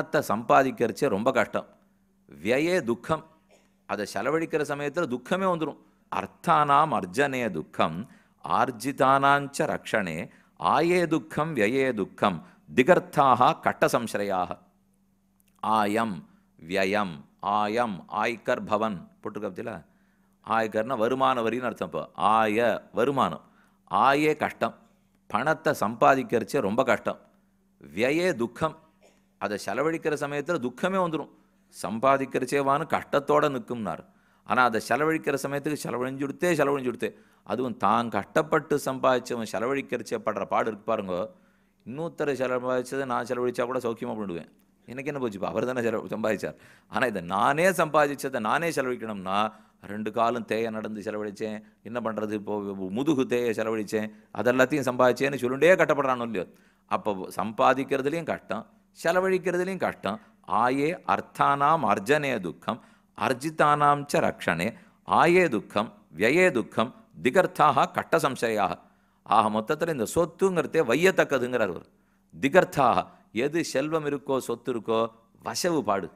பணத்தை சம்பாதிக்கிறச்சே ரொம்ப கஷ்டம் வியே துக்கம் அதை செலவழிக்கிற சமயத்தில் துக்கமே வந்துடும் அர்த்தானாம் அர்ஜனே துக்கம் ஆர்ஜிதானாஞ்ச ரக்ஷணே ஆயே துக்கம் வியயே துக்கம் திகர்த்தாக கட்டசம்சரையாக ஆயம் வியயம் ஆயம் ஆய்கர் பவன் போட்டிருக்கப்பத்தில ஆய்கர்னா வருமான வரின்னு அர்த்தம் இப்போ ஆய வருமானம் ஆயே கஷ்டம் பணத்தை சம்பாதிக்கிறச்சே ரொம்ப கஷ்டம் வியே துக்கம் அதை செலவழிக்கிற சமயத்தில் துக்கமே வந்துடும் சம்பாதிக்கிறச்சேவான்னு கஷ்டத்தோடு நிற்கும்னார் ஆனால் அதை செலவழிக்கிற சமயத்துக்கு செலவழிஞ்சு கொடுத்தே செலவழிஞ்சு கொடுத்தே அதுவும் தான் கஷ்டப்பட்டு சம்பாதிச்சவன் செலவழிக்கிறச்சே படுற பாடு இருக்கு பாருங்க இன்னொருத்தரை செலவழிச்சதை நான் செலவழிச்சா கூட சௌக்கியமாக பண்ணிடுவேன் எனக்கு என்ன போச்சுப்பா அவர் தானே செலவு சம்பாதிச்சார் ஆனால் இதை நானே சம்பாதிச்சதை நானே செலவழிக்கணும்னா ரெண்டு காலும் தேயை நடந்து செலவழித்தேன் என்ன பண்ணுறது இப்போது முதுகு தேயை செலவழித்தேன் அதெல்லாத்தையும் சம்பாதிச்சேன்னு சொல்லுண்டே கட்டப்படுறானோ இல்லையோ அப்போ சம்பாதிக்கிறதுலேயும் கஷ்டம் செலவழிக்கிறதுலையும் கஷ்டம் ஆயே அர்த்தானாம் அர்ஜனே துக்கம் அர்ஜிதானாம் ச ரக்ஷணே ஆயே துக்கம் வியே துக்கம் திகர்த்தாக கட்ட சம்சயாக ஆக மொத்தத்தில் இந்த சொத்துங்கிறதே வையத்தக்கதுங்கிறார் அவர் திகர்த்தாக எது செல்வம் இருக்கோ சொத்து இருக்கோ வசவு பாடு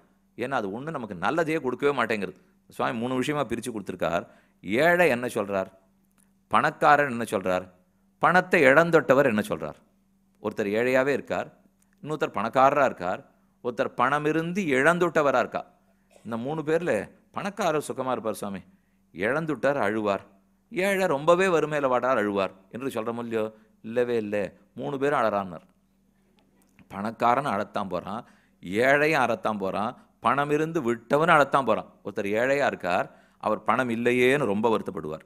ஏன்னா அது ஒன்றும் நமக்கு நல்லதையே கொடுக்கவே மாட்டேங்கிறது சுவாமி மூணு விஷயமாக பிரித்து கொடுத்துருக்கார் ஏழை என்ன சொல்கிறார் பணக்காரன் என்ன சொல்கிறார் பணத்தை இழந்தொட்டவர் என்ன சொல்கிறார் ஒருத்தர் ஏழையாகவே இருக்கார் இன்னொருத்தர் பணக்காரராக இருக்கார் ஒருத்தர் பணம் இருந்து இழந்துட்டவராக இருக்கா இந்த மூணு பேரில் பணக்காரர் சுகமாக இருப்பார் சுவாமி இழந்துட்டார் அழுவார் ஏழை ரொம்பவே வறுமையில் வாட்டார் அழுவார் என்று சொல்கிற முடியோ இல்லவே இல்லை மூணு பேரும் அழறான்னர் பணக்காரன் அழத்தான் போகிறான் ஏழையும் அறத்தான் போகிறான் பணம் இருந்து விட்டவனு அழத்தான் போகிறான் ஒருத்தர் ஏழையாக இருக்கார் அவர் பணம் இல்லையேன்னு ரொம்ப வருத்தப்படுவார்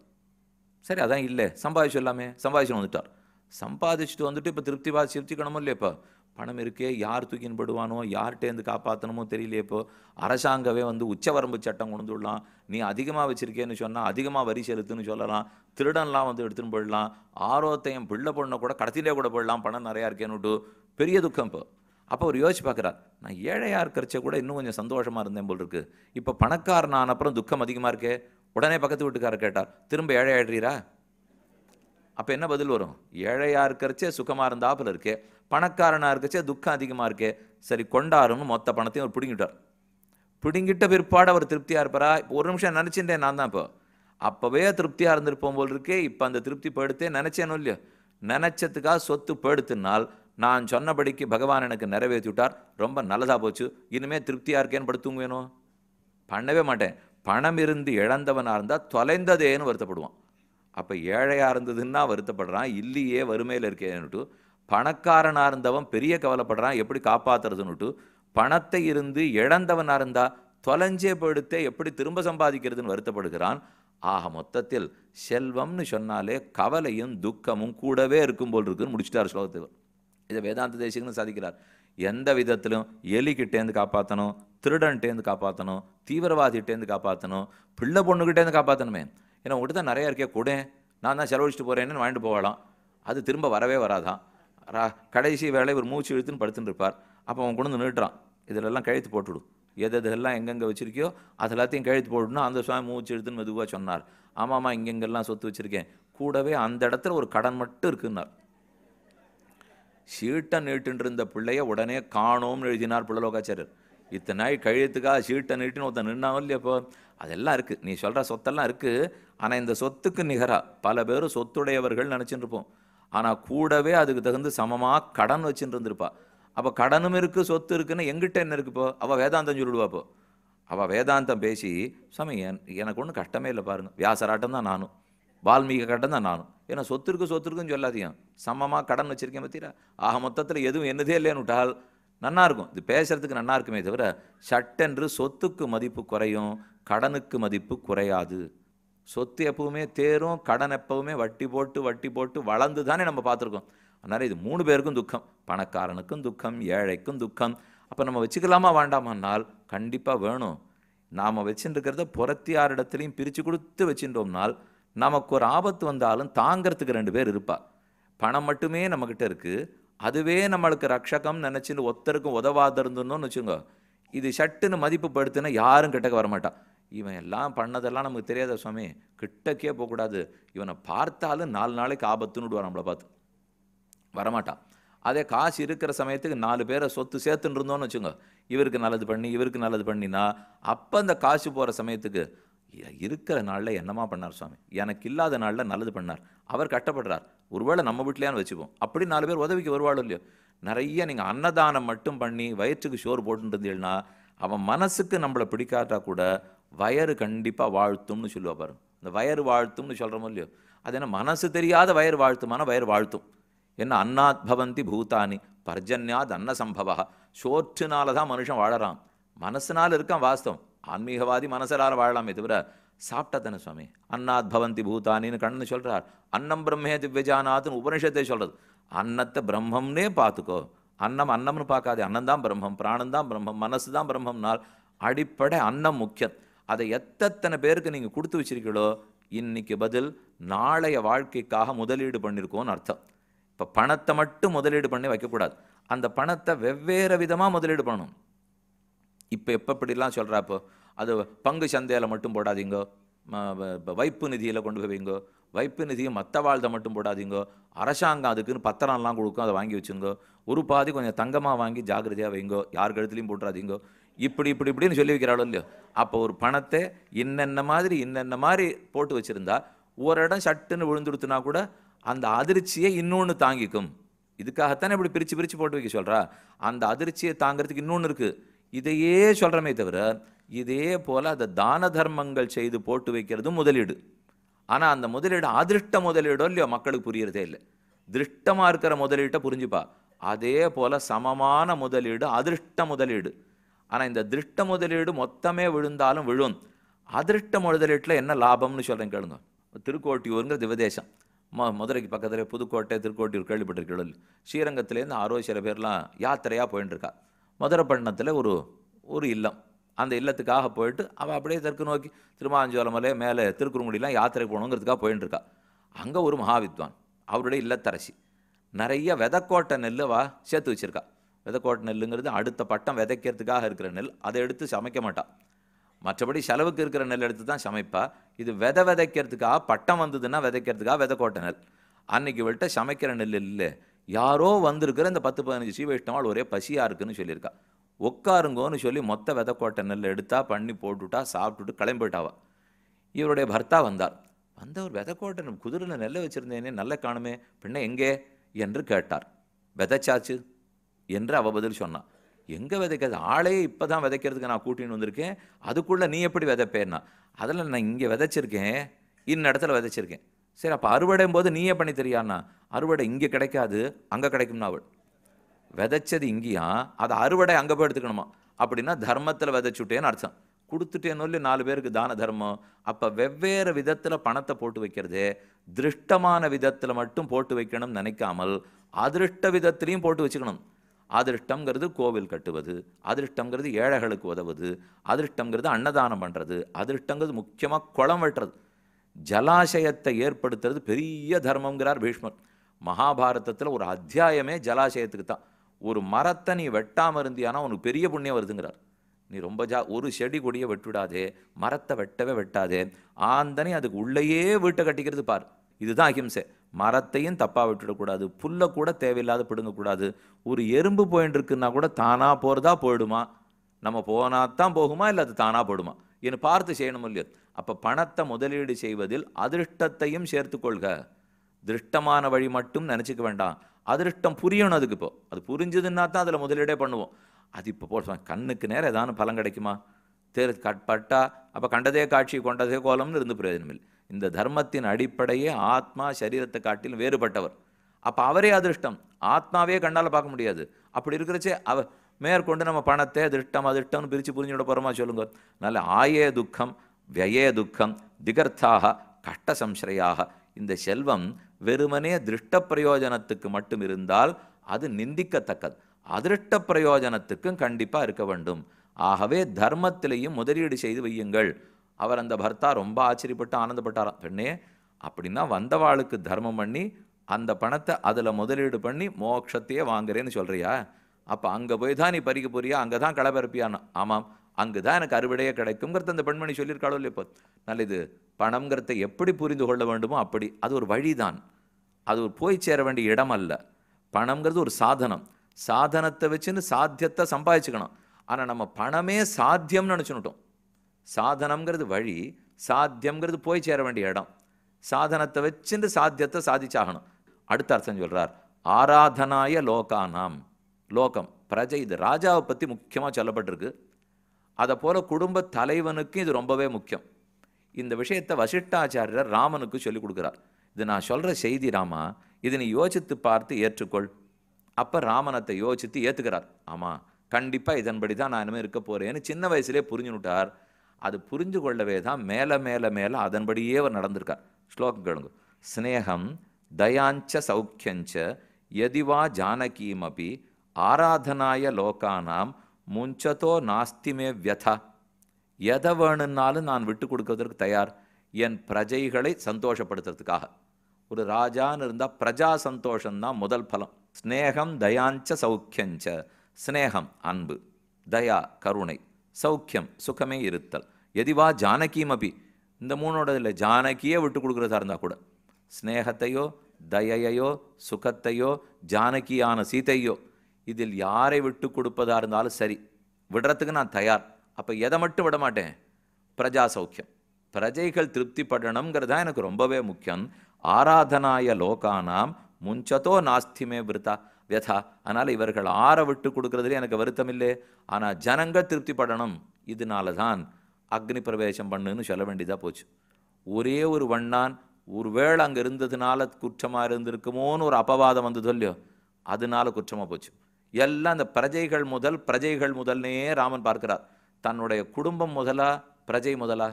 சரி அதான் இல்லை சம்பாதிச்சு எல்லாமே சம்பாதிச்சு வந்துட்டார் சம்பாதிச்சுட்டு வந்துட்டு இப்போ திருப்தி பாதி சிரிச்சிக்கணுமோ இல்லையப்பா பணம் இருக்கே யார் தூக்கின்னு படுவானோ யார்கிட்டேருந்து காப்பாற்றணுமோ தெரியலையே இப்போ அரசாங்கமே வந்து உச்சவரம்பு சட்டம் கொண்டு விடலாம் நீ அதிகமாக வச்சுருக்கேன்னு சொன்னால் அதிகமாக வரி செலுத்துன்னு சொல்லலாம் திருடன்லாம் வந்து எடுத்துன்னு போயிடலாம் ஆரோத்தையும் பிள்ளை பொண்ணை கூட கடத்திலே கூட போயிடலாம் பணம் நிறையா இருக்கேன்னுட்டு பெரிய துக்கம் இப்போ அப்போ அவர் யோசிச்சு பார்க்குறார் நான் ஏழையாக இருக்கிறச்ச கூட இன்னும் கொஞ்சம் சந்தோஷமாக இருந்தேன் போல் இருக்குது இப்போ பணக்காரனான அப்புறம் துக்கம் அதிகமாக இருக்கே உடனே பக்கத்து வீட்டுக்காரர் கேட்டார் திரும்ப ஏழை ஆடுறீரா அப்போ என்ன பதில் வரும் ஏழையாக இருக்கிறச்சே சுகமாக இருந்தாப்பில் இருக்கே பணக்காரனாக இருக்கச்சே துக்கம் அதிகமாக இருக்கே சரி கொண்டாருன்னு மொத்த பணத்தையும் அவர் பிடுங்கிட்டார் பிடுங்கிட்ட பிற்பாடு அவர் திருப்தியாக இருப்பாரா ஒரு நிமிஷம் நினச்சிட்டேன் நான் தான் இப்போ அப்போவே திருப்தியாக இருந்திருப்போம் போல் இருக்கே இப்போ அந்த திருப்தி போயிடுத்தே நினச்சேன்னு இல்லையோ நினச்சதுக்காக சொத்து போயிடுத்துனால் நான் சொன்னபடிக்கு பகவான் எனக்கு நிறைவேற்றி விட்டார் ரொம்ப நல்லதாக போச்சு இனிமேல் திருப்தியாக இருக்கேன்னு படுத்துங்க வேணும் பண்ணவே மாட்டேன் பணம் இருந்து இழந்தவனாக இருந்தால் தொலைந்ததேன்னு வருத்தப்படுவான் அப்போ ஏழையாக இருந்ததுன்னா வருத்தப்படுறான் இல்லையே வறுமையில் இருக்கேன்னுட்டு பணக்காரனாக இருந்தவன் பெரிய கவலைப்படுறான் எப்படி காப்பாற்றுறதுன்னுட்டு பணத்தை இருந்து இழந்தவனாக இருந்தால் தொலைஞ்சே படுத்தே எப்படி திரும்ப சம்பாதிக்கிறதுன்னு வருத்தப்படுகிறான் ஆக மொத்தத்தில் செல்வம்னு சொன்னாலே கவலையும் துக்கமும் கூடவே இருக்கும் போல் இருக்குன்னு முடிச்சிட்டார் ஸ்லோகத்துக்கு இதை வேதாந்த தேசிகன்னு சாதிக்கிறார் எந்த விதத்திலும் எலிகிட்டேருந்து காப்பாற்றணும் திருடன்கிட்டேருந்து காப்பாற்றணும் தீவிரவாதிகிட்டேருந்து காப்பாற்றணும் பிள்ளை பொண்ணுக்கிட்டேருந்து காப்பாற்றணுமே ஏன்னா உங்கள்கிட்ட தான் நிறையா இருக்கே கொடு நான் தான் செலவழிச்சிட்டு போகிறேன்னு வாங்கிட்டு போகலாம் அது திரும்ப வரவே வராதான் ரா கடைசி வேலை ஒரு மூச்சு இழுத்துன்னு படுத்துன்னு இருப்பார் அப்போ அவன் கொண்டு வந்து நின்றுட்டுறான் இதிலெல்லாம் கழுத்து போட்டுவிடும் எது எதெல்லாம் எங்கெங்கே வச்சுருக்கியோ அது எல்லாத்தையும் கழுத்து போட்டுனா அந்த சுவாமி மூச்சு இழுத்துன்னு மெதுவாக சொன்னார் ஆமாம்மா இங்கெங்கெல்லாம் சொத்து வச்சுருக்கேன் கூடவே அந்த இடத்துல ஒரு கடன் மட்டும் இருக்குன்னார் சீட்டை நீட்டுன்றிருந்த பிள்ளைய உடனே காணோம்னு எழுதினார் பிள்ளலோகாச்சாரியர் இத்தனை நாய் கழுத்துக்காக சீட்டை நீட்டுன்னு ஒருத்தன் நின்னாவும் இப்போ அதெல்லாம் இருக்குது நீ சொல்கிற சொத்தெல்லாம் இருக்குது ஆனால் இந்த சொத்துக்கு நிகராக பல பேர் சொத்துடையவர்கள் நினச்சிட்டுருப்போம் இருப்போம் ஆனால் கூடவே அதுக்கு தகுந்த சமமாக கடன் வச்சுட்டு இருந்திருப்பா அப்போ கடனும் இருக்குது சொத்து இருக்குன்னு எங்கிட்ட என்ன இருக்குப்போ அவள் வேதாந்தம் சொல்லிடுவாப்போ அவள் வேதாந்தம் பேசி சாமி எனக்கு ஒன்றும் கஷ்டமே இல்லை பாருங்க வியாசராட்டம் தான் நானும் வால்மீக கட்டம் தான் நானும் ஏன்னா சொத்து இருக்கு சொத்து இருக்குன்னு சொல்லாதீங்க சமமாக கடன் வச்சுருக்கேன் பத்திரா ஆக மொத்தத்தில் எதுவும் என்னதே இல்லைன்னு விட்டால் நல்லாயிருக்கும் இருக்கும் இது பேசுகிறதுக்கு நல்லாயிருக்குமே தவிர சட்டென்று சொத்துக்கு மதிப்பு குறையும் கடனுக்கு மதிப்பு குறையாது சொத்து எப்பவுமே தேரும் கடன் எப்பவுமே வட்டி போட்டு வட்டி போட்டு வளர்ந்து தானே நம்ம பார்த்துருக்கோம் அதனால் இது மூணு பேருக்கும் துக்கம் பணக்காரனுக்கும் துக்கம் ஏழைக்கும் துக்கம் அப்போ நம்ம வச்சுக்கலாமா வேண்டாமன்னால் கண்டிப்பாக வேணும் நாம் வச்சுருக்கிறத இடத்துலையும் பிரித்து கொடுத்து வச்சுட்டோம்னால் நமக்கு ஒரு ஆபத்து வந்தாலும் தாங்கிறதுக்கு ரெண்டு பேர் இருப்பா பணம் மட்டுமே நம்மக்கிட்ட இருக்குது அதுவே நம்மளுக்கு ரக்ஷகம் நினச்சின்னு ஒருத்தருக்கும் உதவாத இருந்தோன்னு வச்சுக்கோங்க இது சட்டுன்னு மதிப்பு படுத்துனா யாரும் கிட்டக்க வரமாட்டான் இவன் எல்லாம் பண்ணதெல்லாம் நமக்கு தெரியாத சுவாமி கிட்டக்கே போகக்கூடாது இவனை பார்த்தாலும் நாலு நாளைக்கு ஆபத்துன்னு விடுவார் நம்மளை பார்த்து வரமாட்டான் அதே காசு இருக்கிற சமயத்துக்கு நாலு பேரை சொத்து சேர்த்துன்னு இருந்தோம்னு வச்சுங்க இவருக்கு நல்லது பண்ணி இவருக்கு நல்லது பண்ணினா அப்போ அந்த காசு போகிற சமயத்துக்கு இருக்கிற நாளில் என்னமா பண்ணார் சுவாமி எனக்கு இல்லாத நாளில் நல்லது பண்ணார் அவர் கட்டப்படுறார் ஒருவேளை நம்ம வீட்டிலேயான்னு வச்சுப்போம் அப்படி நாலு பேர் உதவிக்கு வருவாள் இல்லையோ நிறைய நீங்கள் அன்னதானம் மட்டும் பண்ணி வயிற்றுக்கு ஷோர் போட்டுருந்தீங்கன்னா அவன் மனசுக்கு நம்மளை பிடிக்காட்டா கூட வயறு கண்டிப்பாக வாழ்த்தும்னு சொல்லுவா பாருங்க இந்த வயறு வாழ்த்தும்னு சொல்கிறோமோ இல்லையோ அது என்ன மனசு தெரியாத வயறு வாழ்த்துமான வயறு வாழ்த்தும் என்ன அன்னாத் பவந்தி பூதானி பர்ஜன்யாத் அன்ன சோற்றுனால தான் மனுஷன் வாழறான் மனசுனால் இருக்கான் வாஸ்தவம் ஆன்மீகவாதி மனசலால் வாழலாமே தவிர சாப்பிட்டா தானே சுவாமி அன்னாத் பவந்தி பூதானின்னு கண்ணு சொல்கிறார் அன்னம் பிரம்மே திவ்யஜானாத்னு உபனிஷத்தை சொல்கிறது அன்னத்தை பிரம்மம்னே பார்த்துக்கோ அன்னம் அன்னம்னு பார்க்காது அன்னம் தான் பிரம்மம் பிராணம் தான் பிரம்மம் மனசு தான் பிரம்மம்னால் அடிப்படை அன்னம் முக்கியம் அதை எத்தனை பேருக்கு நீங்கள் கொடுத்து வச்சுருக்கீங்களோ இன்னைக்கு பதில் நாளைய வாழ்க்கைக்காக முதலீடு பண்ணியிருக்கோன்னு அர்த்தம் இப்போ பணத்தை மட்டும் முதலீடு பண்ணி வைக்கக்கூடாது அந்த பணத்தை வெவ்வேறு விதமாக முதலீடு பண்ணணும் இப்போ எப்போ இப்படிலாம் சொல்கிறா இப்போ அது பங்கு சந்தையில் மட்டும் போடாதீங்கோ வைப்பு நிதியில் கொண்டு போய் வைப்பு நிதியை மற்ற வாழ்தை மட்டும் போடாதீங்க அரசாங்கம் அதுக்குன்னு பத்திரம்லாம் கொடுக்கும் அதை வாங்கி வச்சுங்கோ ஒரு பாதி கொஞ்சம் தங்கமாக வாங்கி ஜாகிரதையாக வைங்கோ யார் கழுத்துலேயும் போட்டுறாதீங்கோ இப்படி இப்படி இப்படின்னு சொல்லி வைக்கிறாளோ இல்லையோ அப்போ ஒரு பணத்தை இன்னென்ன மாதிரி இன்னென்ன மாதிரி போட்டு வச்சுருந்தா ஒரு இடம் சட்டுன்னு விழுந்துடுத்துனா கூட அந்த அதிர்ச்சியை இன்னொன்று தாங்கிக்கும் இதுக்காகத்தானே இப்படி பிரித்து பிரித்து போட்டு வைக்க சொல்கிறா அந்த அதிர்ச்சியை தாங்கிறதுக்கு இன்னொன்று இருக்குது இதையே சொல்கிறமே தவிர இதே போல் அந்த தான தர்மங்கள் செய்து போட்டு வைக்கிறது முதலீடு ஆனால் அந்த முதலீடு அதிருஷ்ட முதலீடோ இல்லையோ மக்களுக்கு புரியறதே இல்லை திருஷ்டமாக இருக்கிற முதலீட்டை புரிஞ்சுப்பா அதே போல் சமமான முதலீடு அதிருஷ்ட முதலீடு ஆனால் இந்த திருட்ட முதலீடு மொத்தமே விழுந்தாலும் விழும் அதிருஷ்ட முதலீட்டில் என்ன லாபம்னு சொல்கிறேன் கேளுங்க திருக்கோட்டியூருங்கிற திவதேசம் ம மதுரைக்கு பக்கத்தில் புதுக்கோட்டை திருக்கோட்டியூர் கேள்விப்பட்டிருக்கிறது ஸ்ரீரங்கத்துலேருந்து அறுபது சில பேர்லாம் யாத்திரையாக மதுரை மதுரைப்பட்டினத்தில் ஒரு ஒரு இல்லம் அந்த இல்லத்துக்காக போயிட்டு அவள் அப்படியே தெற்கு நோக்கி திருமாஞ்சோலமலை மேலே திருக்குறுங்குடிலாம் யாத்திரை போகணுங்கிறதுக்காக இருக்கா அங்கே ஒரு மகாவித்வான் அவருடைய இல்லத்தரசி நிறைய விதக்கோட்டை நெல்லவா சேர்த்து வச்சுருக்கா விதைக்கோட்ட நெல்லுங்கிறது அடுத்த பட்டம் விதைக்கிறதுக்காக இருக்கிற நெல் அதை எடுத்து சமைக்க மாட்டாள் மற்றபடி செலவுக்கு இருக்கிற நெல் எடுத்து தான் சமைப்பா இது விதை விதைக்கிறதுக்காக பட்டம் வந்ததுன்னா விதைக்கிறதுக்காக விதைக்கோட்டை நெல் அன்னைக்கு இவள்கிட்ட சமைக்கிற நெல் இல்லை யாரோ வந்திருக்கிற இந்த பத்து பதினஞ்சு சீ வைஷ்ணவால் ஒரே பசியாக இருக்குன்னு சொல்லியிருக்கா உட்காருங்கோன்னு சொல்லி மொத்த விதைக்கோட்டை நெல் எடுத்தா பண்ணி போட்டுவிட்டா சாப்பிட்டுட்டு கிளம்பிட்டாவா இவருடைய பர்த்தா வந்தார் வந்தவர் விதைக்கோட்டை குதிரையில் நெல்லை வச்சுருந்தேனே நல்ல காணுமே பின்ன எங்கே என்று கேட்டார் விதைச்சாச்சு என்று அவள் பதில் சொன்னான் எங்கே விதைக்காது ஆளையே இப்போ தான் விதைக்கிறதுக்கு நான் கூட்டின்னு வந்திருக்கேன் அதுக்குள்ளே நீ எப்படி விதைப்பேன்னா அதில் நான் இங்கே விதைச்சிருக்கேன் இன்ன இடத்துல விதைச்சிருக்கேன் சரி அப்போ அறுவடையும் போது நீயே பண்ணி தெரியாண்ணா அறுவடை இங்கே கிடைக்காது அங்கே கிடைக்கும்னா அவள் விதைச்சது இங்கேயா அதை அறுவடை அங்கே போய் எடுத்துக்கணுமா அப்படின்னா தர்மத்தில் விதைச்சுட்டேன்னு அர்த்தம் கொடுத்துட்டேன்னு சொல்லி நாலு பேருக்கு தான தர்மம் அப்போ வெவ்வேறு விதத்தில் பணத்தை போட்டு வைக்கிறது திருஷ்டமான விதத்தில் மட்டும் போட்டு வைக்கணும்னு நினைக்காமல் அதிருஷ்ட விதத்துலேயும் போட்டு வச்சுக்கணும் அதிருஷ்டங்கிறது கோவில் கட்டுவது அதிருஷ்டங்கிறது ஏழைகளுக்கு உதவுது அதிருஷ்டங்கிறது அன்னதானம் பண்ணுறது அதிருஷ்டங்கிறது முக்கியமாக குளம் வெட்டுறது ஜலாசயத்தை ஏற்படுத்துறது பெரிய தர்மங்கிறார் பீஷ்மர் மகாபாரதத்தில் ஒரு அத்தியாயமே ஜலாசயத்துக்கு தான் ஒரு மரத்தை நீ வெட்டாமல் இருந்தியானா உனக்கு பெரிய புண்ணியம் வருதுங்கிறார் நீ ரொம்ப ஜா ஒரு செடி கொடியை வெட்டுவிடாதே மரத்தை வெட்டவே வெட்டாதே ஆந்தனி அதுக்கு உள்ளேயே வீட்டை கட்டிக்கிறது பார் இதுதான் அஹிம்சை மரத்தையும் தப்பாக விட்டுடக்கூடாது புல்லை கூட தேவையில்லாத பிடுங்கக்கூடாது ஒரு எறும்பு போயின்னு இருக்குன்னா கூட தானாக போகிறதா போயிடுமா நம்ம போனால் தான் போகுமா இல்லை அது தானாக போடுமா என்னை பார்த்து செய்யணும் இல்லையா அப்போ பணத்தை முதலீடு செய்வதில் அதிருஷ்டத்தையும் சேர்த்துக்கொள்க திருஷ்டமான வழி மட்டும் நினச்சிக்க வேண்டாம் அதிருஷ்டம் புரியணும் அதுக்கு இப்போ அது புரிஞ்சதுன்னா தான் அதில் முதலீடே பண்ணுவோம் அது இப்போ போட்டு கண்ணுக்கு நேரம் ஏதாவது பலம் கிடைக்குமா தெரு கட்பட்டா அப்போ கண்டதே காட்சி கொண்டதே கோலம்னு இருந்து பிரயோஜனம் இல்லை இந்த தர்மத்தின் அடிப்படையே ஆத்மா சரீரத்தை காட்டிலும் வேறுபட்டவர் அப்போ அவரே அதிர்ஷ்டம் ஆத்மாவே கண்ணால் பார்க்க முடியாது அப்படி இருக்கிறச்சே அவ மேற்கொண்டு நம்ம பணத்தை திருஷ்டம் அதிர்ஷ்டம்னு பிரித்து புரிஞ்சுவிட போகிறோமா சொல்லுங்க நல்ல ஆயே துக்கம் வியே துக்கம் திகர்த்தாக கஷ்ட சம்சரையாக இந்த செல்வம் வெறுமனே திருஷ்ட பிரயோஜனத்துக்கு மட்டும் இருந்தால் அது நிந்திக்கத்தக்கது அதிருஷ்ட பிரயோஜனத்துக்கும் கண்டிப்பாக இருக்க வேண்டும் ஆகவே தர்மத்திலையும் முதலீடு செய்து வையுங்கள் அவர் அந்த பர்த்தா ரொம்ப ஆச்சரியப்பட்டு ஆனந்தப்பட்டாராம் பெண்ணே அப்படின்னா வந்தவாளுக்கு தர்மம் பண்ணி அந்த பணத்தை அதில் முதலீடு பண்ணி மோட்சத்தையே வாங்குறேன்னு சொல்கிறியா அப்போ அங்கே போய் தான் நீ பறிக்க போறியா அங்கே தான் களை ஆமாம் அங்கு தான் எனக்கு அறுவடையே கிடைக்குங்கிறத அந்த பெண்மணி சொல்லியிருக்காளோ இல்லையா இப்போ நல்லது பணங்கிறத எப்படி புரிந்து கொள்ள வேண்டுமோ அப்படி அது ஒரு வழிதான் அது ஒரு போய் சேர வேண்டிய இடம் அல்ல பணங்கிறது ஒரு சாதனம் சாதனத்தை வச்சுன்னு சாத்தியத்தை சம்பாதிச்சுக்கணும் ஆனால் நம்ம பணமே சாத்தியம்னு நினச்சுனுட்டோம் சாதனம்ங்கிறது வழி சாத்தியம்ங்கிறது போய் சேர வேண்டிய இடம் சாதனத்தை வச்சுட்டு சாத்தியத்தை சாதிச்சாகணும் அடுத்த அர்த்தம் சொல்கிறார் ஆராதனாய லோகானாம் லோகம் பிரஜை இது ராஜாவை பற்றி முக்கியமாக சொல்லப்பட்டிருக்கு அதை போல் குடும்ப தலைவனுக்கும் இது ரொம்பவே முக்கியம் இந்த விஷயத்தை வசிஷ்டாச்சாரியர் ராமனுக்கு சொல்லிக் கொடுக்குறார் இது நான் சொல்கிற செய்தி ராமா இது நீ யோசித்து பார்த்து ஏற்றுக்கொள் அப்போ ராமனத்தை யோசித்து ஏற்றுக்கிறார் ஆமாம் கண்டிப்பாக இதன்படி தான் நான் இனிமேல் இருக்க போகிறேன்னு சின்ன வயசுலேயே புரிஞ்சுனுட்டார் அது புரிஞ்சு கொள்ளவே தான் மேலே மேலே மேலே அதன்படியே அவர் நடந்திருக்கார் ஸ்லோகம் கேளுங்க ஸ்னேகம் தயாஞ்ச சௌக்கியஞ்ச எதிவா ஜானகீமபி ஆராதனாய லோக்கானாம் முஞ்சதோ நாஸ்திமே வியதா எதை வேணும்னாலும் நான் விட்டு கொடுக்கறதற்கு தயார் என் பிரஜைகளை சந்தோஷப்படுத்துறதுக்காக ஒரு ராஜான்னு இருந்தால் பிரஜா சந்தோஷம்தான் முதல் பலம் ஸ்னேகம் தயாஞ்ச சௌக்கியஞ்ச ஸ்னேகம் அன்பு தயா கருணை சௌக்கியம் சுகமே இருத்தல் எதிவா ஜானகியும் அப்படி இந்த மூணோட இல்லை ஜானகியே விட்டு கொடுக்குறதா இருந்தால் கூட ஸ்னேகத்தையோ தயையோ சுகத்தையோ ஜானகியான சீத்தையோ இதில் யாரை விட்டு கொடுப்பதா இருந்தாலும் சரி விடுறதுக்கு நான் தயார் அப்போ எதை மட்டும் விட மாட்டேன் பிரஜா சௌக்கியம் பிரஜைகள் திருப்தி படணுங்கிறது தான் எனக்கு ரொம்பவே முக்கியம் ஆராதனாய லோகானாம் முஞ்சதோ நாஸ்திமே விருத்தா வியதா அதனால் இவர்கள் ஆற விட்டு கொடுக்கறதுல எனக்கு வருத்தம் இல்லை ஆனால் ஜனங்கள் திருப்திப்படணும் இதனால தான் அக்னி பிரவேசம் பண்ணுன்னு சொல்ல வேண்டியதாக போச்சு ஒரே ஒரு வண்ணான் ஒருவேளை அங்கே இருந்ததுனால குற்றமாக இருந்திருக்குமோன்னு ஒரு அப்பவாதம் வந்து இல்லையோ அதனால குற்றமாக போச்சு எல்லாம் அந்த பிரஜைகள் முதல் பிரஜைகள் முதல்னே ராமன் பார்க்குறார் தன்னுடைய குடும்பம் முதலா பிரஜை முதலா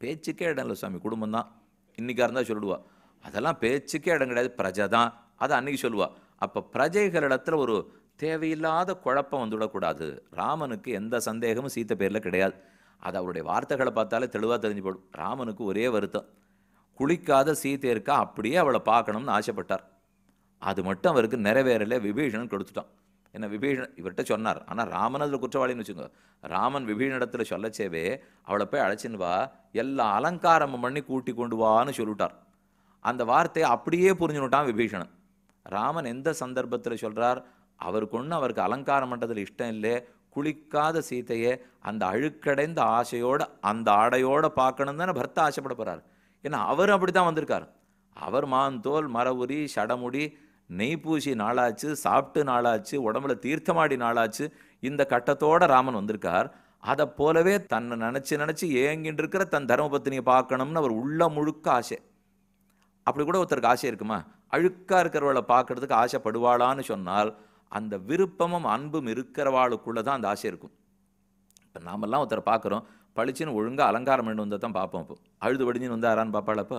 பேச்சுக்கே இடம் இல்லை சுவாமி குடும்பம் தான் இன்றைக்காக இருந்தால் சொல்லிடுவா அதெல்லாம் பேச்சுக்கே இடம் கிடையாது பிரஜை தான் அதை அன்றைக்கி சொல்லுவாள் அப்போ பிரஜைகளிடத்தில் ஒரு தேவையில்லாத குழப்பம் வந்துவிடக்கூடாது ராமனுக்கு எந்த சந்தேகமும் சீத்த பேரில் கிடையாது அது அவருடைய வார்த்தைகளை பார்த்தாலே தெளிவாக தெரிஞ்சு போடும் ராமனுக்கு ஒரே வருத்தம் குளிக்காத சீத்தை இருக்கா அப்படியே அவளை பார்க்கணும்னு ஆசைப்பட்டார் அது மட்டும் அவருக்கு நிறைவேறல விபீஷணன் கொடுத்துட்டான் என்ன விபீஷன் இவர்கிட்ட சொன்னார் ஆனால் ராமன் அதில் குற்றவாளின்னு வச்சுக்கோங்க ராமன் இடத்துல சொல்லச்சேவே அவளை போய் அழைச்சின்னு வா எல்லா அலங்காரமும் பண்ணி கூட்டி கொண்டு வான்னு சொல்லிவிட்டார் அந்த வார்த்தையை அப்படியே புரிஞ்சுனுட்டான் விபீஷணன் ராமன் எந்த சந்தர்ப்பத்தில் சொல்கிறார் அவருக்கு ஒன்று அவருக்கு அலங்காரம் பண்ணுறதுல இஷ்டம் இல்லை குளிக்காத சீத்தையே அந்த அழுக்கடைந்த ஆசையோடு அந்த ஆடையோடு பார்க்கணும் தானே பர்த்த ஆசைப்பட போகிறார் ஏன்னா அவர் அப்படி தான் வந்திருக்கார் அவர் மாந்தோல் மரபுரி சடமுடி நெய் பூசி நாளாச்சு சாப்பிட்டு நாளாச்சு உடம்புல தீர்த்தமாடி நாளாச்சு இந்த கட்டத்தோட ராமன் வந்திருக்கார் அதை போலவே தன்னை நினச்சி நினச்சி ஏங்கின்னு இருக்கிற தன் தர்மபத்தினியை பார்க்கணும்னு அவர் உள்ள முழுக்க ஆசை அப்படி கூட ஒருத்தருக்கு ஆசை இருக்குமா அழுக்காக இருக்கிறவளை பார்க்குறதுக்கு ஆசைப்படுவாளான்னு சொன்னால் அந்த விருப்பமும் அன்பும் இருக்கிறவாளுக்குள்ளே தான் அந்த ஆசை இருக்கும் இப்போ நாமெல்லாம் ஒருத்தரை பார்க்குறோம் பளிச்சுன்னு ஒழுங்காக அலங்காரம் பண்ணி வந்தால் தான் பார்ப்போம் இப்போ அழுது வடிஞ்சின்னு வந்தாரான்னு பார்ப்பாளப்போ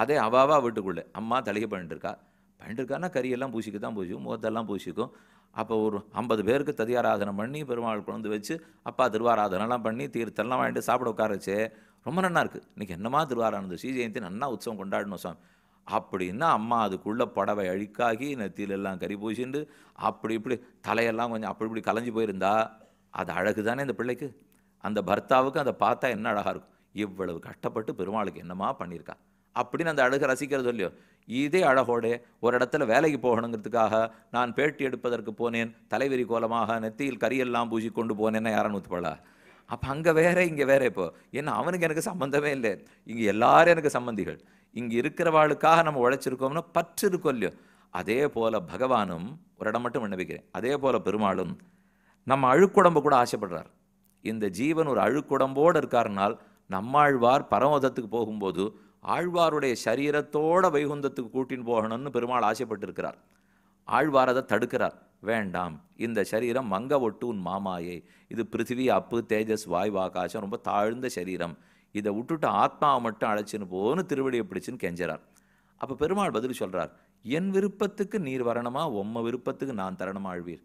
அதே அவாவா வீட்டுக்குள்ளே அம்மா தலையை பண்ணிட்டுருக்கா பண்ணிட்டுருக்கான்னா கறியெல்லாம் பூசிக்க தான் பூசிக்கும் முகத்தெல்லாம் பூசிக்கும் அப்போ ஒரு ஐம்பது பேருக்கு ததியாராதனை பண்ணி பெருமாள் கொண்டு வச்சு அப்பா திருவாராதனைலாம் பண்ணி தீர்த்தெல்லாம் வாங்கிட்டு சாப்பிட உட்காரச்சே ரொம்ப நல்லா இருக்குது இன்றைக்கி என்னமா திருவாரானது ஸ்ரீ ஜெயந்தி நல்லா உற்சவம் கொண்டாடணும் சாமி அப்படின்னா அம்மா அதுக்குள்ளே புடவை அழுக்காகி நெத்தியிலெல்லாம் கறி பூசிண்டு அப்படி இப்படி தலையெல்லாம் கொஞ்சம் அப்படி இப்படி கலைஞ்சு போயிருந்தா அது அழகு தானே இந்த பிள்ளைக்கு அந்த பர்த்தாவுக்கு அதை பார்த்தா என்ன அழகாக இருக்கும் இவ்வளவு கஷ்டப்பட்டு பெருமாளுக்கு என்னமா பண்ணியிருக்கா அப்படின்னு அந்த அழகு ரசிக்கிறது இல்லையோ இதே அழகோடே ஒரு இடத்துல வேலைக்கு போகணுங்கிறதுக்காக நான் பேட்டி எடுப்பதற்கு போனேன் தலைவெறி கோலமாக நெத்தியில் கரியெல்லாம் பூசி கொண்டு போனேன்னா யாரும் ஒத்துப்பாளா அப்போ அங்கே வேற இங்கே வேற இப்போ ஏன்னா அவனுக்கு எனக்கு சம்மந்தமே இல்லை இங்கே எல்லாரும் எனக்கு சம்மந்திகள் இங்கே இருக்கிறவாளுக்காக நம்ம உழைச்சிருக்கோம்னு பற்று இருக்கோ இல்லையோ அதே போல் பகவானும் ஒரு இடம் மட்டும் விண்ணப்பிக்கிறேன் அதே போல் பெருமாளும் நம்ம அழுக்குடம்பு கூட ஆசைப்படுறார் இந்த ஜீவன் ஒரு அழுக்குடம்போடு இருக்காருனால் நம்மாழ்வார் பரமதத்துக்கு போகும்போது ஆழ்வாருடைய சரீரத்தோட வைகுந்தத்துக்கு கூட்டின்னு போகணும்னு பெருமாள் ஆசைப்பட்டிருக்கிறார் ஆழ்வார் அதை தடுக்கிறார் வேண்டாம் இந்த சரீரம் மங்க ஒட்டு உன் மாமாயை இது பிருத்திவி அப்பு தேஜஸ் வாயு ஆகாசம் ரொம்ப தாழ்ந்த சரீரம் இதை விட்டுட்டு ஆத்மாவை மட்டும் அழைச்சின்னு போன்னு திருவடியை பிடிச்சின்னு கெஞ்சறார் அப்போ பெருமாள் பதில் சொல்கிறார் என் விருப்பத்துக்கு நீர் வரணுமா உம்ம விருப்பத்துக்கு நான் தரணுமா ஆழ்வீர்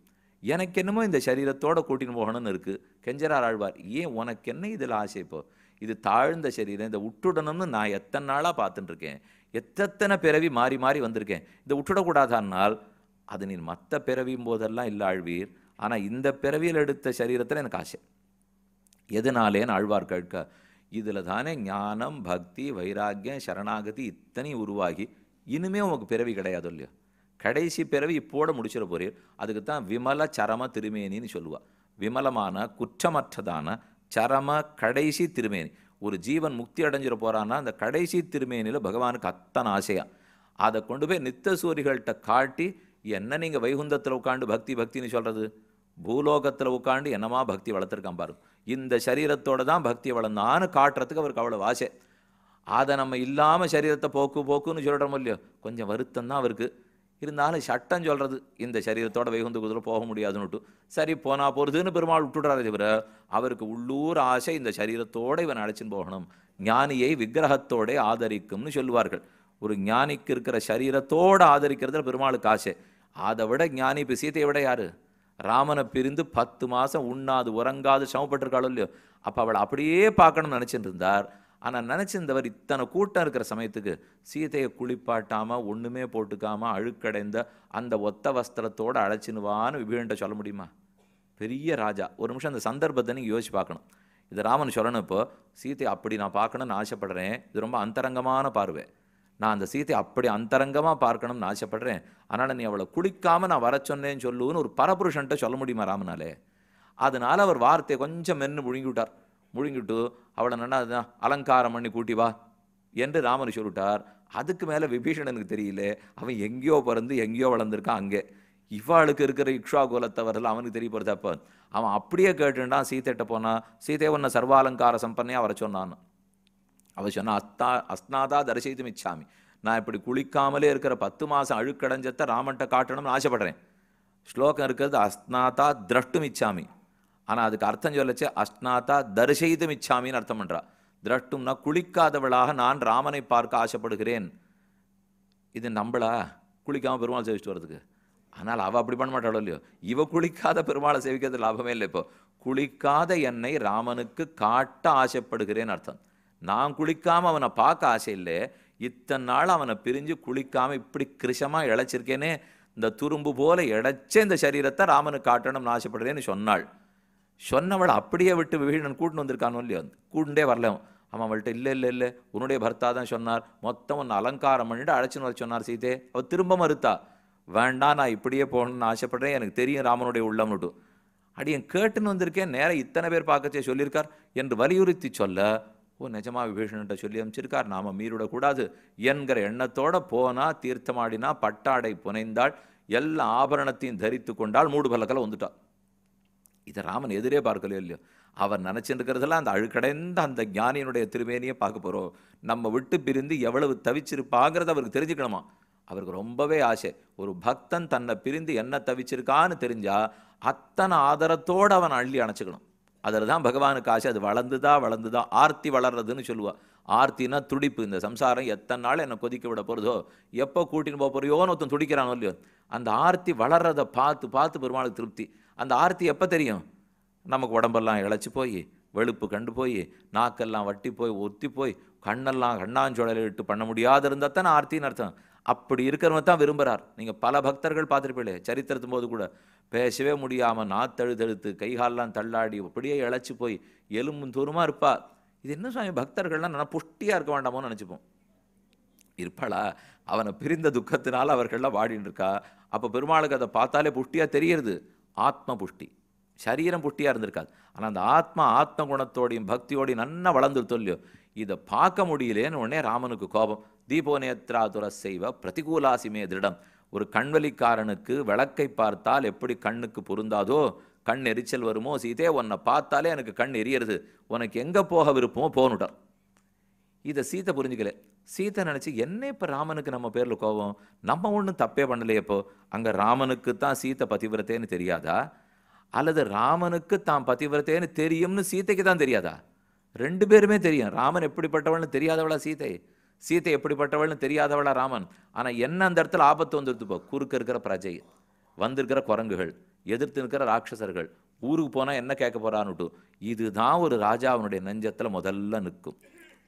எனக்கு என்னமோ இந்த சரீரத்தோட கூட்டின்னு போகணும்னு இருக்குது கெஞ்சரார் ஆழ்வார் ஏன் உனக்கு என்ன இதில் ஆசை இப்போ இது தாழ்ந்த சரீரம் இதை விட்டுடணும்னு நான் எத்தனை நாளாக பார்த்துட்டுருக்கேன் எத்தனை பிறவி மாறி மாறி வந்திருக்கேன் இதை விட்டுடக்கூடாதானால் அது நீ மற்ற பிறவியும் போதெல்லாம் இல்லை ஆழ்வீர் ஆனால் இந்த பிறவியில் எடுத்த சரீரத்தில் எனக்கு ஆசை எதனாலேன்னு ஆழ்வார் கேட்க இதில் தானே ஞானம் பக்தி வைராக்கியம் சரணாகதி இத்தனையும் உருவாகி இனிமே உங்களுக்கு பிறவி கிடையாது இல்லையோ கடைசி பிறவி இப்போட முடிச்சிட போறீர் அதுக்கு தான் விமல சரம திருமேனின்னு சொல்லுவாள் விமலமான குற்றமற்றதான சரம கடைசி திருமேனி ஒரு ஜீவன் முக்தி அடைஞ்சிட போகிறான்னா அந்த கடைசி திருமேனியில் பகவானுக்கு அத்தனை ஆசையாக அதை கொண்டு போய் நித்த சூரிகள்கிட்ட காட்டி என்ன நீங்கள் வைகுந்தத்தில் உட்காந்து பக்தி பக்தின்னு சொல்கிறது பூலோகத்தில் உட்காந்து என்னமா பக்தி வளர்த்துருக்கான் பாருங்க இந்த சரீரத்தோட தான் பக்தி வளர்ந்தான்னு காட்டுறதுக்கு அவருக்கு அவ்வளோ ஆசை அதை நம்ம இல்லாமல் சரீரத்தை போக்கு போக்குன்னு சொல்கிற இல்லையோ கொஞ்சம் வருத்தம் தான் அவருக்கு இருந்தாலும் சட்டம் சொல்கிறது இந்த சரீரத்தோட வைகுந்த குதிரை போக முடியாதுன்னுட்டு சரி போனால் போகிறதுன்னு பெருமாள் விட்டுடுறாரு தவிர அவருக்கு உள்ளூர் ஆசை இந்த சரீரத்தோடு இவன் அழைச்சின்னு போகணும் ஞானியை விக்கிரகத்தோடே ஆதரிக்கும்னு சொல்லுவார்கள் ஒரு ஞானிக்கு இருக்கிற சரீரத்தோடு ஆதரிக்கிறது பெருமாளுக்கு ஆசை அதை விட ஞானி இப்போ சீத்தையை விட யார் ராமனை பிரிந்து பத்து மாதம் உண்ணாது உறங்காது சமப்பட்டிருக்காளோ இல்லையோ அப்போ அவளை அப்படியே பார்க்கணும்னு நினச்சிட்டு இருந்தார் ஆனால் நினச்சிருந்தவர் இத்தனை கூட்டம் இருக்கிற சமயத்துக்கு சீதையை குளிப்பாட்டாமல் ஒன்றுமே போட்டுக்காமல் அழுக்கடைந்த அந்த ஒத்த வஸ்திரத்தோடு அழைச்சினுவான்னு விபீன்ட்ட சொல்ல முடியுமா பெரிய ராஜா ஒரு நிமிஷம் அந்த சந்தர்ப்பத்தை நீங்கள் யோசிச்சு பார்க்கணும் இது ராமன் சொல்லணும் இப்போது சீத்தை அப்படி நான் பார்க்கணும்னு ஆசைப்படுறேன் இது ரொம்ப அந்தரங்கமான பார்வை நான் அந்த சீத்தை அப்படி அந்தரங்கமாக பார்க்கணும்னு ஆசைப்படுறேன் அதனால் நீ அவளை குளிக்காமல் நான் வர சொன்னேன்னு சொல்லுவோன்னு ஒரு பரபுருஷன்ட்ட சொல்ல முடியுமா ராமனாலே அதனால் அவர் வார்த்தையை கொஞ்சம் மென்று முழுங்கி விட்டார் முழுங்கிட்டு அவளை நல்லா அதுதான் அலங்காரம் பண்ணி கூட்டி வா என்று ராமன் சொல்லிட்டார் அதுக்கு மேலே விபீஷணனுக்கு தெரியல அவன் எங்கேயோ பிறந்து எங்கேயோ வளர்ந்துருக்கான் அங்கே இவ்வாளுக்கு இருக்கிற இக்ஷா கோலத்தவர்கள் அவனுக்கு தெரிய அவன் அப்படியே கேட்டுட்டான் சீத்தைட்ட போனான் சீதை ஒன்று சர்வாலங்கார சம்பன்னையாக வர சொன்னான்னு அவர் சொன்னால் அஸ்தா அஸ்நாதா தரிசித்து மிச்சாமி நான் இப்படி குளிக்காமலே இருக்கிற பத்து மாதம் அழுக்கடைஞ்சத்தை ராமன்ட்ட காட்டணும்னு ஆசைப்படுறேன் ஸ்லோகம் இருக்கிறது அஸ்நாதா திரஷ்டு மிச்சாமி ஆனால் அதுக்கு அர்த்தம் சொல்லச்சு அஸ்நாதா தரிசைத்து மிச்சாமின்னு அர்த்தம் பண்ணுறா திரஷ்டும்னா குளிக்காதவளாக நான் ராமனை பார்க்க ஆசைப்படுகிறேன் இது நம்மளா குளிக்காமல் பெருமாள் சேவிச்சுட்டு வரதுக்கு ஆனால் அவள் அப்படி பண்ண மாட்டாளோ இல்லையோ இவ குளிக்காத பெருமாளை சேவிக்கிறது லாபமே இல்லை இப்போ குளிக்காத என்னை ராமனுக்கு காட்ட ஆசைப்படுகிறேன்னு அர்த்தம் நான் குளிக்காமல் அவனை பார்க்க ஆசை இல்லை இத்தனை நாள் அவனை பிரிஞ்சு குளிக்காமல் இப்படி கிருஷமாக இழைச்சிருக்கேனே இந்த துரும்பு போல இழைச்ச இந்த சரீரத்தை ராமனுக்கு காட்டணும்னு ஆசைப்படுறேன்னு சொன்னாள் சொன்னவள் அப்படியே விட்டு வீடன் கூட்டின்னு வந்திருக்கானோ இல்லையோ கூட்டுண்டே வரல அவன் அவள்கிட்ட இல்லை இல்லை இல்லை உன்னுடைய பர்த்தா தான் சொன்னார் மொத்தம் ஒன்று அலங்காரம் பண்ணிட்டு அழைச்சின்னு வர சொன்னார் சீதே அவள் திரும்ப மறுத்தா வேண்டாம் நான் இப்படியே போகணும்னு ஆசைப்படுறேன் எனக்கு தெரியும் ராமனுடைய உள்ளம்னுட்டு அடி கேட்டுன்னு வந்திருக்கேன் நேராக இத்தனை பேர் பார்க்கச்சே சொல்லியிருக்கார் என்று வலியுறுத்தி சொல்ல ஓ நிஜமாக விபீஷணன்ட்ட சொல்லி அமைச்சிருக்கார் நாம் மீறிடக்கூடாது என்கிற எண்ணத்தோடு போனால் தீர்த்தமாடினா பட்டாடை புனைந்தாள் எல்லா ஆபரணத்தையும் தரித்து கொண்டால் மூடு பலக்கலை வந்துட்டாள் இதை ராமன் எதிரே பார்க்கலையோ இல்லையோ அவர் நினச்சிருக்கிறதெல்லாம் அந்த அழுக்கடைந்த அந்த ஞானியினுடைய திருமேனியை பார்க்க போகிறோம் நம்ம விட்டு பிரிந்து எவ்வளவு தவிச்சிருப்பாங்கிறத அவருக்கு தெரிஞ்சுக்கணுமா அவருக்கு ரொம்பவே ஆசை ஒரு பக்தன் தன்னை பிரிந்து என்ன தவிச்சிருக்கான்னு தெரிஞ்சால் அத்தனை ஆதரத்தோடு அவன் அள்ளி அணைச்சிக்கணும் அதில் தான் பகவானுக்கு ஆசை அது வளர்ந்து தான் வளர்ந்து தான் ஆர்த்தி வளர்றதுன்னு சொல்லுவாள் ஆர்த்தினா துடிப்பு இந்த சம்சாரம் எத்தனை நாள் என்னை கொதிக்க விட போகிறதோ எப்போ கூட்டின்னு போக போகிறியோன்னு ஒருத்தன் துடிக்கிறானோ இல்லையோ அந்த ஆர்த்தி வளர்றதை பார்த்து பார்த்து பெருமாளுக்கு திருப்தி அந்த ஆர்த்தி எப்போ தெரியும் நமக்கு உடம்பெல்லாம் இழைச்சி போய் வெளுப்பு கண்டு போய் நாக்கெல்லாம் வட்டி போய் ஒத்தி போய் கண்ணெல்லாம் கண்ணாஞ்சோழலை இட்டு பண்ண முடியாது இருந்தால் தானே ஆர்த்தின்னு அர்த்தம் அப்படி இருக்கிறவங்க தான் விரும்புகிறார் நீங்கள் பல பக்தர்கள் பார்த்துருப்பீங்களே சரித்திரத்தும் போது கூட பேசவே முடியாமல் நாத்தழுதழுத்து கைகாலெலாம் தள்ளாடி அப்படியே இழைச்சி போய் எலும்பும் தூரமாக இருப்பா இது என்ன சுவாமி பக்தர்கள்லாம் நல்லா புஷ்டியாக இருக்க வேண்டாமோன்னு நினச்சிப்போம் இருப்பாளா அவனை பிரிந்த துக்கத்தினால் அவர்கள்லாம் வாடின்னு இருக்கா அப்போ பெருமாளுக்கு அதை பார்த்தாலே புஷ்டியாக தெரியறது ஆத்ம புஷ்டி சரீரம் புட்டியாக இருந்திருக்காது ஆனால் அந்த ஆத்மா ஆத்ம குணத்தோடையும் பக்தியோடையும் நல்லா வளர்ந்துருத்தோ இல்லையோ இதை பார்க்க முடியலேன்னு உடனே ராமனுக்கு கோபம் தீபோநேத்ரா துர செய்வ பிரதிகூலாசிமே திருடம் ஒரு கண்வெளிக்காரனுக்கு விளக்கை பார்த்தால் எப்படி கண்ணுக்கு பொருந்தாதோ கண் எரிச்சல் வருமோ சீதே உன்னை பார்த்தாலே எனக்கு கண் எரியறது உனக்கு எங்கே போக விருப்பமோ போகணுட்டார் இதை சீத்தை புரிஞ்சுக்கல சீத்தை நினச்சி என்ன இப்போ ராமனுக்கு நம்ம பேரில் கோபம் நம்ம ஒன்றும் தப்பே பண்ணலையே அங்கே ராமனுக்கு தான் சீத்தை பதிவிரத்தேன்னு தெரியாதா அல்லது ராமனுக்கு தான் பத்திவிரத்தேன்னு தெரியும்னு சீத்தைக்கு தான் தெரியாதா ரெண்டு பேருமே தெரியும் ராமன் எப்படிப்பட்டவள்னு தெரியாதவளா சீதை சீதை எப்படிப்பட்டவள்னு தெரியாதவளா ராமன் ஆனால் என்ன அந்த இடத்துல ஆபத்து வந்துடுது இப்போ குறுக்க இருக்கிற பிரஜை வந்திருக்கிற குரங்குகள் எதிர்த்து இருக்கிற ராட்சசர்கள் ஊருக்கு போனால் என்ன கேட்க போகிறான்னு இதுதான் ஒரு ராஜாவனுடைய நெஞ்சத்தில் முதல்ல நிற்கும்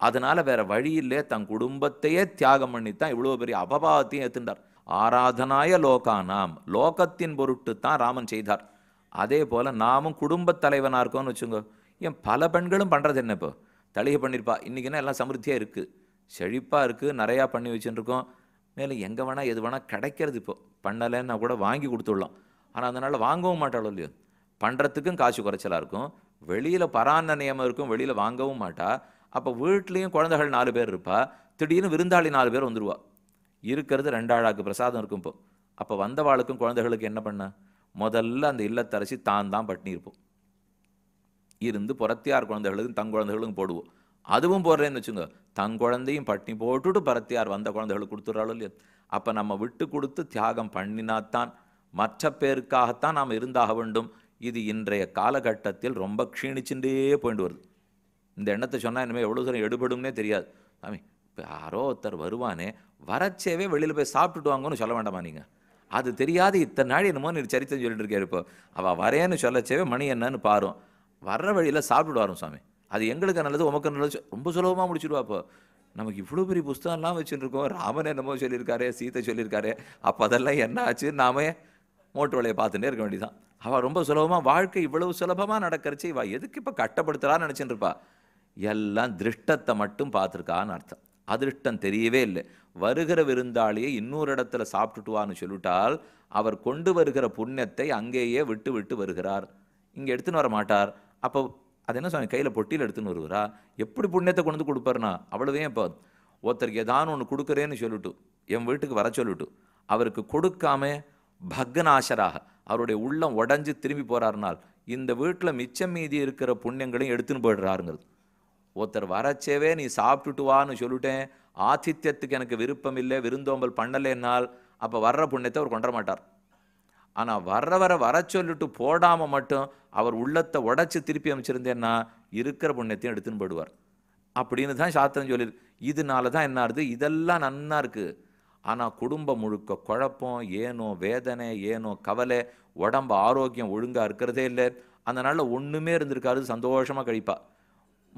அதனால் வேற வழியிலே தன் குடும்பத்தையே தியாகம் பண்ணித்தான் இவ்வளோ பெரிய அபபாவத்தையும் ஏற்றுண்டார் ஆராதனாய லோகானாம் லோகத்தின் பொருட்டு தான் ராமன் செய்தார் அதே போல் நாமும் குடும்பத் தலைவனாக இருக்கோம்னு வச்சுக்கோ ஏன் பல பெண்களும் பண்ணுறது என்ன இப்போ தலையை பண்ணியிருப்பா இன்றைக்கினா எல்லாம் சமிருத்தியாக இருக்குது செழிப்பாக இருக்குது நிறையா பண்ணி வச்சுருக்கோம் மேலும் எங்கே வேணால் எது வேணால் கிடைக்கிறது இப்போது பண்ணலைன்னா கூட வாங்கி கொடுத்துடலாம் ஆனால் அதனால் வாங்கவும் மாட்டாளோ இல்லையோ பண்ணுறதுக்கும் காசு குறைச்சலாக இருக்கும் வெளியில் பராந்த நியமம் இருக்கும் வெளியில் வாங்கவும் மாட்டா அப்போ வீட்லேயும் குழந்தைகள் நாலு பேர் இருப்பா திடீர்னு விருந்தாளி நாலு பேர் வந்துடுவா இருக்கிறது ரெண்டாளாக்கு பிரசாதம் இருக்கும் இப்போ அப்போ வந்தவாளுக்கும் குழந்தைகளுக்கு என்ன பண்ண முதல்ல அந்த இல்லத்தரசி தான் தான் பட்டினி இருப்போம் இருந்து புறத்தியார் குழந்தைகளுக்கும் தன் குழந்தைகளுக்கும் போடுவோம் அதுவும் போடுறேன்னு வச்சுங்க தங்க குழந்தையும் பட்டினி போட்டுட்டு பரத்தியார் வந்த குழந்தைகளுக்கு கொடுத்துட்றாலும் இல்லையா அப்போ நம்ம விட்டு கொடுத்து தியாகம் பண்ணினாத்தான் மற்ற பேருக்காகத்தான் நாம் இருந்தாக வேண்டும் இது இன்றைய காலகட்டத்தில் ரொம்ப க்ஷீணிச்சுட்டே போயிட்டு வருது இந்த எண்ணத்தை சொன்னால் இனிமேல் எவ்வளோ தூரம் எடுபடும்னே தெரியாது சாமி இப்போ யாரோ ஒருத்தர் வருவானே வரச்சேவே வெளியில் போய் சாப்பிட்டுட்டு வாங்கன்னு சொல்ல வேண்டாமா நீங்கள் அது தெரியாது இத்தனை நாள் என்னமோ நீ சரித்திரம் சொல்லிட்டு இருக்காரு இப்போ அவள் வரேன்னு சொல்லச்சேவே மணி என்னன்னு பாரும் வர்ற வழியில் சாப்பிட்டுட்டு வரும் சாமி அது எங்களுக்கு நல்லது உமக்கு நல்லது ரொம்ப சுலபமாக முடிச்சுடுவா நமக்கு இவ்வளோ பெரிய புஸ்தகம்லாம் வச்சுருக்கோம் ராமன் என்னமோ சொல்லியிருக்காரு சீத்தை சொல்லியிருக்காரு அப்போ அதெல்லாம் என்ன ஆச்சு நாமே மோட்டர் வலையை பார்த்துட்டே இருக்க வேண்டியதான் அவள் ரொம்ப சுலபமாக வாழ்க்கை இவ்வளவு சுலபமாக நடக்கிறச்சு இவள் எதுக்கு இப்போ கட்டப்படுத்துறான்னு நினச்சிட்டு இருப்பா எல்லாம் திருஷ்டத்தை மட்டும் பார்த்துருக்கான்னு அர்த்தம் அதிருஷ்டம் தெரியவே இல்லை வருகிற விருந்தாளியை இன்னொரு இடத்துல சாப்பிட்டுட்டுவான்னு சொல்லிட்டால் அவர் கொண்டு வருகிற புண்ணியத்தை அங்கேயே விட்டு விட்டு வருகிறார் இங்கே எடுத்துன்னு வர மாட்டார் அப்போ அது என்ன சொன்ன கையில் பொட்டியில் எடுத்துன்னு வருவரா எப்படி புண்ணியத்தை கொண்டு வந்து கொடுப்பாருன்னா அவ்வளோவே இப்போ ஒருத்தருக்கு ஏதானு ஒன்று கொடுக்குறேன்னு சொல்லிட்டு என் வீட்டுக்கு வர சொல்லிட்டு அவருக்கு கொடுக்காம பக்னாசராக அவருடைய உள்ளம் உடஞ்சி திரும்பி போகிறாருனால் இந்த வீட்டில் மிச்சம் மீதி இருக்கிற புண்ணியங்களையும் எடுத்துன்னு போயிடுறாருங்கிறது ஒருத்தர் வரச்சேவே நீ சாப்பிட்டுட்டு வான்னு சொல்லிட்டேன் ஆதித்யத்துக்கு எனக்கு விருப்பம் இல்லை விருந்தோம்பல் பண்ணலைன்னால் அப்போ வர்ற புண்ணியத்தை அவர் கொண்ட மாட்டார் ஆனால் வர்றவரை வர சொல்லிட்டு போடாமல் மட்டும் அவர் உள்ளத்தை உடச்சி திருப்பி அமைச்சிருந்தேன்னா இருக்கிற புண்ணியத்தையும் எடுத்துன்னு போடுவார் அப்படின்னு தான் சாத்திரம் சொல்லி இதனால தான் என்ன ஆகுது இதெல்லாம் நன்னா இருக்குது ஆனால் குடும்பம் முழுக்க குழப்பம் ஏனோ வேதனை ஏனோ கவலை உடம்பு ஆரோக்கியம் ஒழுங்காக இருக்கிறதே இல்லை அந்த நாளில் ஒன்றுமே இருந்திருக்காரு சந்தோஷமாக கழிப்பா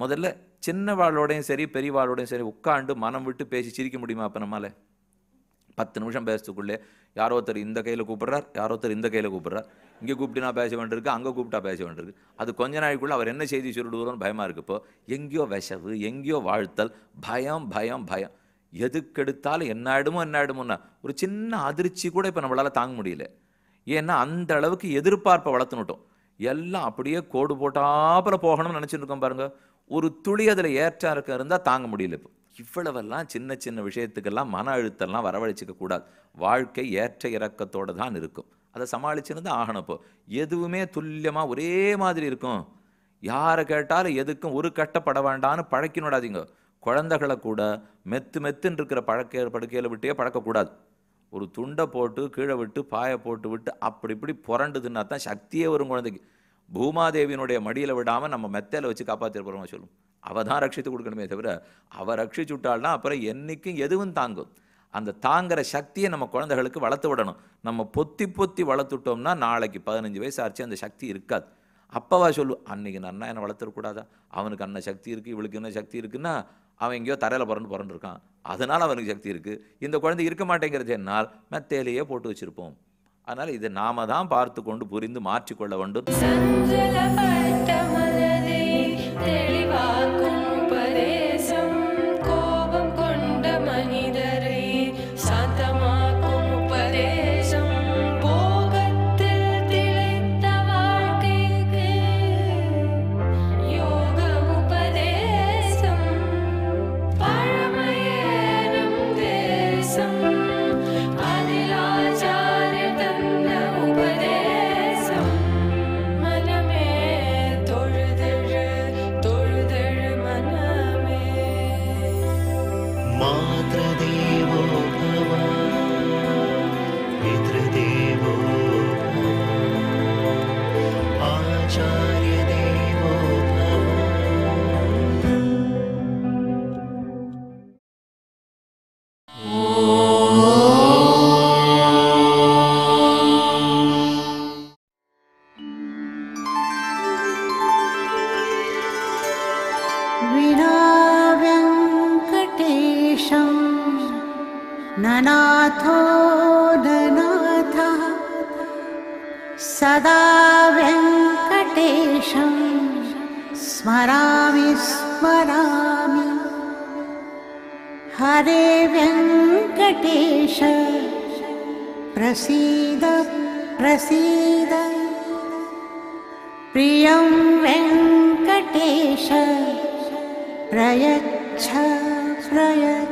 முதல்ல சின்னவாளோடையும் சரி பெரியவாளோடையும் சரி உட்காந்து மனம் விட்டு பேசி சிரிக்க முடியுமா அப்போ நம்மால் பத்து நிமிஷம் பேசுறதுக்குள்ளே யாரோ ஒருத்தர் இந்த கையில் கூப்பிட்றார் யாரோ ஒருத்தர் இந்த கையில் கூப்பிட்றார் இங்கே கூப்பிட்டு நான் பேச வேண்டியிருக்கு அங்கே கூப்பிட்டா பேச வேண்டியிருக்கு அது கொஞ்ச நாளைக்குள்ளே அவர் என்ன செய்தி சொல்லிடுவோம்னு பயமாக இருக்கு இப்போ எங்கேயோ விஷவு எங்கேயோ வாழ்த்தல் பயம் பயம் பயம் எதுக்கெடுத்தாலும் என்ன ஆகிடுமோ என்ன ஆகிடுமோன்னா ஒரு சின்ன அதிர்ச்சி கூட இப்போ நம்மளால் தாங்க முடியல ஏன்னா அந்த அளவுக்கு எதிர்பார்ப்பை வளர்த்துனுட்டோம் எல்லாம் அப்படியே கோடு போட்டாப்பில் போகணும்னு நினச்சிட்டு இருக்கோம் பாருங்கள் ஒரு துளி அதில் ஏற்றா இருக்க இருந்தால் தாங்க முடியல இப்போ இவ்வளவெல்லாம் சின்ன சின்ன விஷயத்துக்கெல்லாம் மன அழுத்தம்லாம் வரவழைச்சிக்க கூடாது வாழ்க்கை ஏற்ற இறக்கத்தோடு தான் இருக்கும் அதை ஆகணும் இப்போ எதுவுமே துல்லியமாக ஒரே மாதிரி இருக்கும் யாரை கேட்டாலும் எதுக்கும் ஒரு கட்டப்பட வேண்டான்னு பழக்கினோடாதீங்க குழந்தைகளை கூட மெத்து மெத்துன்னு இருக்கிற பழக்க படுக்கையில் விட்டே பழக்கக்கூடாது ஒரு துண்டை போட்டு கீழே விட்டு பாயை போட்டு விட்டு அப்படி இப்படி புரண்டுதுன்னா தான் சக்தியே வரும் குழந்தைக்கு பூமாதேவியினுடைய மடியில் விடாமல் நம்ம மெத்தையில் வச்சு காப்பாற்றிருப்போம் சொல்லும் அவள் தான் ரட்சித்து கொடுக்கணுமே தவிர அவள் ரட்சிச்சுட்டால்னா விட்டாள்னா அப்புறம் என்றைக்கும் எதுவும் தாங்கும் அந்த தாங்கிற சக்தியை நம்ம குழந்தைகளுக்கு வளர்த்து விடணும் நம்ம பொத்தி பொத்தி வளர்த்துட்டோம்னா நாளைக்கு பதினஞ்சு வயசு ஆச்சு அந்த சக்தி இருக்காது அப்பவா சொல்லு அன்னைக்கு நான் என்னை வளர்த்துருக்கூடாதா அவனுக்கு அண்ணன் சக்தி இருக்குது இவளுக்கு என்ன சக்தி இருக்குன்னா அவன் எங்கேயோ தரையில் புறண்டு புறண்டு இருக்கான் அதனால் அவனுக்கு சக்தி இருக்குது இந்த குழந்தை இருக்க மாட்டேங்கிறது என்னால் மெத்தையிலேயே போட்டு வச்சுருப்போம் அதனால் இதை நாம தான் பார்த்து கொண்டு புரிந்து மாற்றிக்கொள்ள வேண்டும் प्रसीद प्रसीद प्रियं वेङ्कटेश प्रयच्छ